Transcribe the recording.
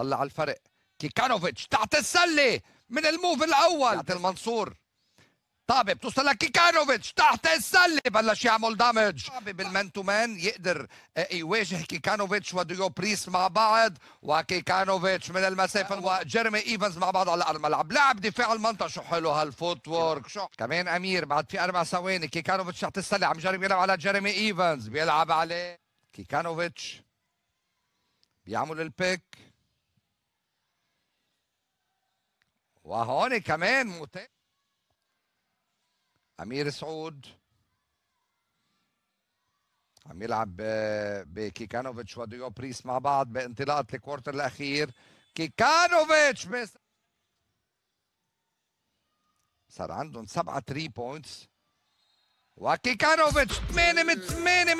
طلع الفرق كيكانوفيتش تحت السله من الموف الاول تحت المنصور طابة بتوصل لكيكانوفيتش تحت السلة بلش يعمل دامج طابة بالمان تو مان يقدر آه، يواجه كيكانوفيتش وديو بريس مع بعض وكيكانوفيتش من المسافة وجيرمي ايفنز مع بعض على الملعب لعب دفاع المنطقة شو حلو هالفوت وورك شو كمان امير بعد في اربع ثواني كيكانوفيتش تحت السلة عم جرب يلعب على جيرمي ايفنز بيلعب عليه كيكانوفيتش بيعمل البيك وهون كمان متابع امير سعود عم يلعب بكيكانوفيتش وديو بريس مع بعض بانطلاقه الكوارتر الاخير كيكانوفيتش مس... صار عندهم سبعة 3 بوينتس وكيكانوفيتش 8 من 8 من